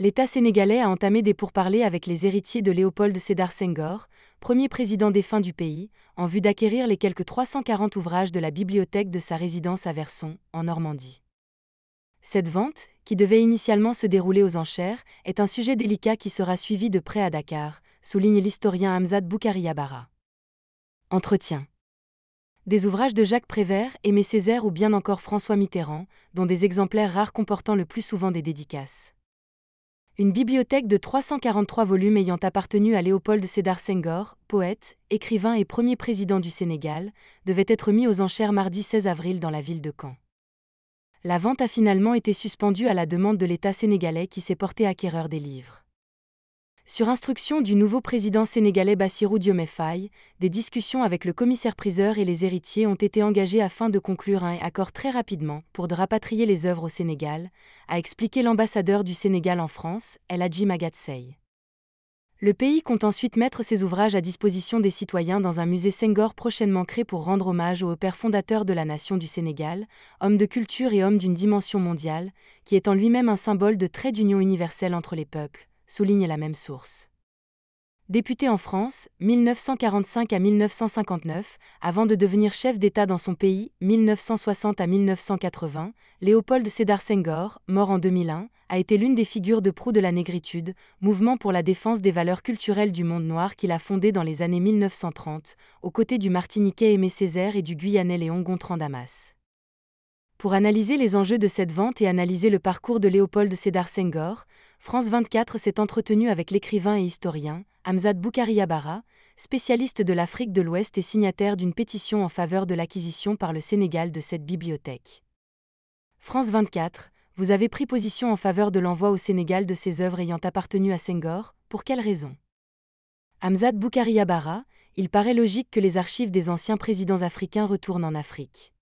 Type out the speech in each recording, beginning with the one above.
l'État sénégalais a entamé des pourparlers avec les héritiers de Léopold Sédar Senghor, premier président des fins du pays, en vue d'acquérir les quelques 340 ouvrages de la bibliothèque de sa résidence à Verson, en Normandie. Cette vente, qui devait initialement se dérouler aux enchères, est un sujet délicat qui sera suivi de près à Dakar, souligne l'historien Hamzad Boukari Abara. Entretien. Des ouvrages de Jacques Prévert, Aimé Césaire ou bien encore François Mitterrand, dont des exemplaires rares comportant le plus souvent des dédicaces une bibliothèque de 343 volumes ayant appartenu à Léopold Sédar Senghor, poète, écrivain et premier président du Sénégal, devait être mise aux enchères mardi 16 avril dans la ville de Caen. La vente a finalement été suspendue à la demande de l'État sénégalais qui s'est porté acquéreur des livres sur instruction du nouveau président sénégalais Bassirou Diomaye des discussions avec le commissaire-priseur et les héritiers ont été engagées afin de conclure un accord très rapidement pour de rapatrier les œuvres au Sénégal, a expliqué l'ambassadeur du Sénégal en France, El Hadji Magatsei. Le pays compte ensuite mettre ses ouvrages à disposition des citoyens dans un musée Senghor prochainement créé pour rendre hommage au père fondateur de la nation du Sénégal, homme de culture et homme d'une dimension mondiale, qui est en lui-même un symbole de trait d'union universelle entre les peuples souligne la même source. Député en France, 1945 à 1959, avant de devenir chef d'État dans son pays, 1960 à 1980, Léopold Sédar Senghor, mort en 2001, a été l'une des figures de proue de la négritude, mouvement pour la défense des valeurs culturelles du monde noir qu'il a fondé dans les années 1930, aux côtés du Martiniquais Aimé Césaire et du Guyanais Léon Gontran Damas. Pour analyser les enjeux de cette vente et analyser le parcours de Léopold Sédar Senghor, France 24 s'est entretenu avec l'écrivain et historien Boukari Abara, spécialiste de l'Afrique de l'Ouest et signataire d'une pétition en faveur de l'acquisition par le Sénégal de cette bibliothèque. France 24, vous avez pris position en faveur de l'envoi au Sénégal de ces œuvres ayant appartenu à Senghor, pour quelles raisons Boukari Boukariabara, il paraît logique que les archives des anciens présidents africains retournent en Afrique.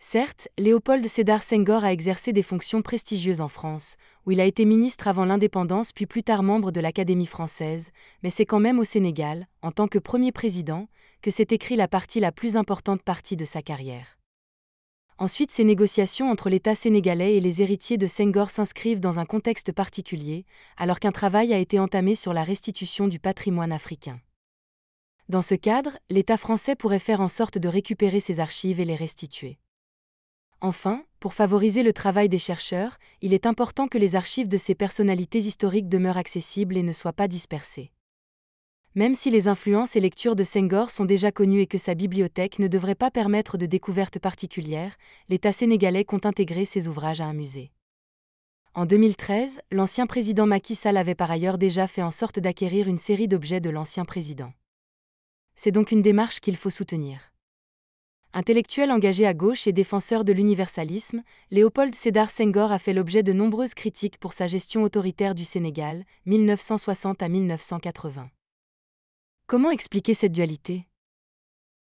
Certes, Léopold Sédar Senghor a exercé des fonctions prestigieuses en France, où il a été ministre avant l'indépendance puis plus tard membre de l'Académie française, mais c'est quand même au Sénégal, en tant que premier président, que s'est écrit la partie la plus importante partie de sa carrière. Ensuite, ces négociations entre l'État sénégalais et les héritiers de Senghor s'inscrivent dans un contexte particulier, alors qu'un travail a été entamé sur la restitution du patrimoine africain. Dans ce cadre, l'État français pourrait faire en sorte de récupérer ses archives et les restituer. Enfin, pour favoriser le travail des chercheurs, il est important que les archives de ces personnalités historiques demeurent accessibles et ne soient pas dispersées. Même si les influences et lectures de Senghor sont déjà connues et que sa bibliothèque ne devrait pas permettre de découvertes particulières, l'État sénégalais compte intégrer ses ouvrages à un musée. En 2013, l'ancien président Macky Sall avait par ailleurs déjà fait en sorte d'acquérir une série d'objets de l'ancien président. C'est donc une démarche qu'il faut soutenir. Intellectuel engagé à gauche et défenseur de l'universalisme, Léopold Sédar Senghor a fait l'objet de nombreuses critiques pour sa gestion autoritaire du Sénégal, 1960 à 1980. Comment expliquer cette dualité